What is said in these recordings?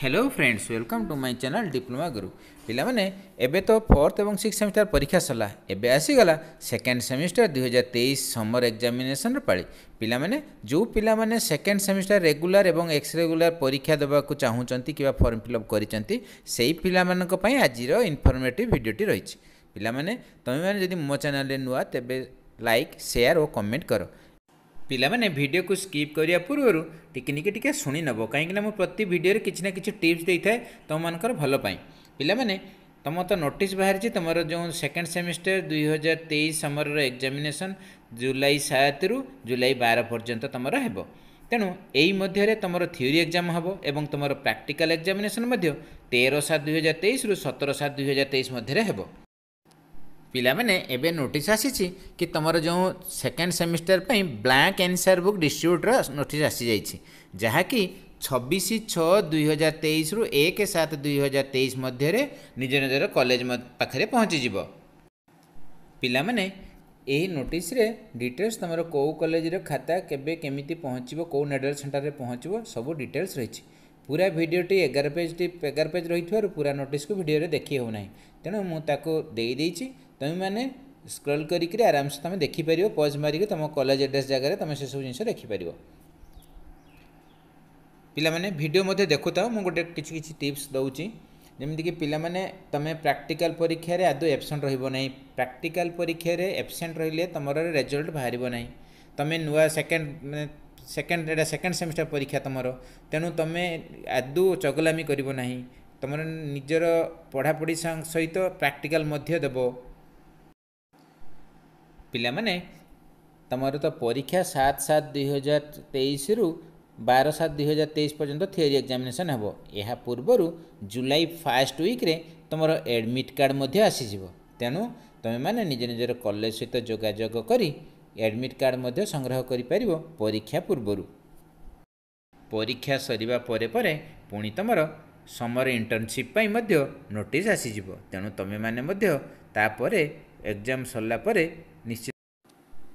hello friends welcome to my channel diploma Guru ପିଲାମାନେ ଏବେ ତ ଫୋର୍ଥ ଏବଂ ସିକ୍ସ ସେମିଷ୍ଟାର ପରୀକ୍ଷା ସରିଲା ଏବେ ଆସିଗଲା ସେକେଣ୍ଡ ସେମିଷ୍ଟାର ଦୁଇହଜାର ତେଇଶ ସମର ଏକ୍ଜାମିନେସନ୍ର ପାଳି ପିଲାମାନେ ଯେଉଁ ପିଲାମାନେ ସେକେଣ୍ଡ ସେମିଷ୍ଟାର ରେଗୁଲାର ଏବଂ ଏକ୍ସ ରେଗୁଲାର ପରୀକ୍ଷା ଦେବାକୁ ଚାହୁଁଛନ୍ତି କିମ୍ବା ଫର୍ମ ଫିଲ୍ଅପ୍ କରିଛନ୍ତି ସେହି ପିଲାମାନଙ୍କ ପାଇଁ ଆଜିର ଇନଫର୍ମେଟିଭ୍ ଭିଡ଼ିଓଟି ରହିଛି ପିଲାମାନେ ତୁମେମାନେ ଯଦି ମୋ ଚ୍ୟାନେଲ୍ରେ ନୂଆ ତେବେ ଲାଇକ୍ ସେୟାର ଓ କମେଣ୍ଟ କର ପିଲାମାନେ ଭିଡ଼ିଓକୁ ସ୍କିପ୍ କରିବା ପୂର୍ବରୁ ଟିକି ନିକି ଟିକେ ଶୁଣିନେବ କାହିଁକିନା ମୁଁ ପ୍ରତି ଭିଡ଼ିଓରେ କିଛି ନା କିଛି ଟିପ୍ସ ଦେଇଥାଏ ତୁମମାନଙ୍କର ଭଲ ପାଇଁ ପିଲାମାନେ ତୁମ ତ ନୋଟିସ୍ ବାହାରିଛି ତୁମର ଯେଉଁ ସେକେଣ୍ଡ ସେମିଷ୍ଟର ଦୁଇ ହଜାର ତେଇଶ ସମରର ଏକ୍ଜାମିନେସନ୍ ଜୁଲାଇ ସାତରୁ ଜୁଲାଇ ବାର ପର୍ଯ୍ୟନ୍ତ ତୁମର ହେବ ତେଣୁ ଏଇ ମଧ୍ୟରେ ତୁମର ଥିଓରି ଏକ୍ଜାମ୍ ହେବ ଏବଂ ତୁମର ପ୍ରାକ୍ଟିକାଲ ଏକ୍ଜାମିନେସନ୍ ମଧ୍ୟ ତେର ସାତ ଦୁଇହଜାର ତେଇଶରୁ ସତର ସାତ ଦୁଇହଜାର ତେଇଶ ମଧ୍ୟରେ ହେବ ପିଲାମାନେ ଏବେ ନୋଟିସ୍ ଆସିଛି କି ତୁମର ଯେଉଁ ସେକେଣ୍ଡ ସେମିଷ୍ଟର ପାଇଁ blank answer book distributor notice ଆସିଯାଇଛି ଯାହାକି ଛବିଶ ଛଅ ଦୁଇହଜାର ତେଇଶରୁ ଏକ ସାତ ଦୁଇହଜାର ତେଇଶ ମଧ୍ୟରେ ନିଜ ନିଜର କଲେଜ ପାଖରେ ପହଞ୍ଚିଯିବ ପିଲାମାନେ ଏହି ନୋଟିସ୍ରେ ଡିଟେଲ୍ସ ତୁମର କେଉଁ କଲେଜର ଖାତା କେବେ କେମିତି ପହଞ୍ଚିବ କେଉଁ ନେଡ଼ାଲ ସେଣ୍ଟରରେ ପହଞ୍ଚିବ ସବୁ ଡିଟେଲ୍ସ ରହିଛି ପୁରା ଭିଡ଼ିଓଟି ଏଗାର ପେଜ୍ଟି ଏଗାର ପେଜ୍ ରହିଥିବାରୁ ପୁରା ନୋଟିସ୍କୁ ଭିଡ଼ିଓରେ ଦେଖି ହେଉନାହିଁ ତେଣୁ ମୁଁ ତାକୁ ଦେଇଦେଇଛି ତୁମେମାନେ ସ୍କ୍ରଲ୍ କରିକିରି ଆରାମସେ ତୁମେ ଦେଖିପାରିବ ପଜ୍ ମାରିକି ତୁମ କଲେଜ ଆଡ୍ରେସ୍ ଜାଗାରେ ତୁମେ ସେସବୁ ଜିନିଷ ଦେଖିପାରିବ ପିଲାମାନେ ଭିଡ଼ିଓ ମଧ୍ୟ ଦେଖୁଥାଉ ମୁଁ ଗୋଟେ କିଛି କିଛି ଟିପ୍ସ ଦେଉଛି ଯେମିତିକି ପିଲାମାନେ ତୁମେ ପ୍ରାକ୍ଟିକାଲ ପରୀକ୍ଷାରେ ଆଦୌ ଏବସେଣ୍ଟ ରହିବ ନାହିଁ ପ୍ରାକ୍ଟିକାଲ ପରୀକ୍ଷାରେ ଏବସେଣ୍ଟ ରହିଲେ ତୁମର ରେଜଲ୍ଟ ବାହାରିବ ନାହିଁ ତୁମେ ନୂଆ ସେକେଣ୍ଡ ସେକେଣ୍ଡ ଏଇଟା ସେକେଣ୍ଡ ସେମିଷ୍ଟାର ପରୀକ୍ଷା ତୁମର ତେଣୁ ତୁମେ ଆଦୌ ଚଗଲାମି କରିବ ନାହିଁ ତୁମର ନିଜର ପଢ଼ାପଢ଼ି ସହିତ ପ୍ରାକ୍ଟିକାଲ ମଧ୍ୟ ଦେବ ପିଲାମାନେ ତୁମର ତ ପରୀକ୍ଷା ସାତ ସାତ ଦୁଇ ହଜାର ତେଇଶରୁ ବାର ସାତ ଦୁଇ ହଜାର ତେଇଶ ପର୍ଯ୍ୟନ୍ତ ଥିଓରି ଏକ୍ଜାମିନେସନ୍ ହେବ ଏହା ପୂର୍ବରୁ ଜୁଲାଇ ଫାର୍ଷ୍ଟ ୱିକ୍ରେ ତୁମର ଆଡ଼ମିଟ୍ କାର୍ଡ଼ ମଧ୍ୟ ଆସିଯିବ ତେଣୁ ତୁମେମାନେ ନିଜ ନିଜର କଲେଜ ସହିତ ଯୋଗାଯୋଗ କରି ଆଡ଼ମିଟ୍ କାର୍ଡ଼ ମଧ୍ୟ ସଂଗ୍ରହ କରିପାରିବ ପରୀକ୍ଷା ପୂର୍ବରୁ ପରୀକ୍ଷା ସରିବା ପରେ ପରେ ପୁଣି ତୁମର ସମର ଇଣ୍ଟର୍ଣ୍ଣସିପ୍ ପାଇଁ ମଧ୍ୟ ନୋଟିସ୍ ଆସିଯିବ ତେଣୁ ତୁମେମାନେ ମଧ୍ୟ ତାପରେ ଏକ୍ଜାମ୍ ସରିଲା ପରେ ନିଶ୍ଚିତ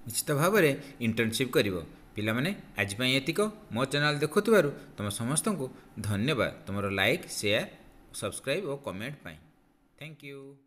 ନିଶ୍ଚିତ ଭାବରେ ଇଣ୍ଟର୍ଣ୍ଣସିପ୍ କରିବ ପିଲାମାନେ ଆଜି ପାଇଁ ଏତିକ ମୋ ଚ୍ୟାନେଲ୍ ଦେଖୁଥିବାରୁ ତୁମ ସମସ୍ତଙ୍କୁ ଧନ୍ୟବାଦ ତୁମର ଲାଇକ୍ ସେୟାର ସବସ୍କ୍ରାଇବ୍ ଓ କମେଣ୍ଟ ପାଇଁ ଥ୍ୟାଙ୍କ ୟୁ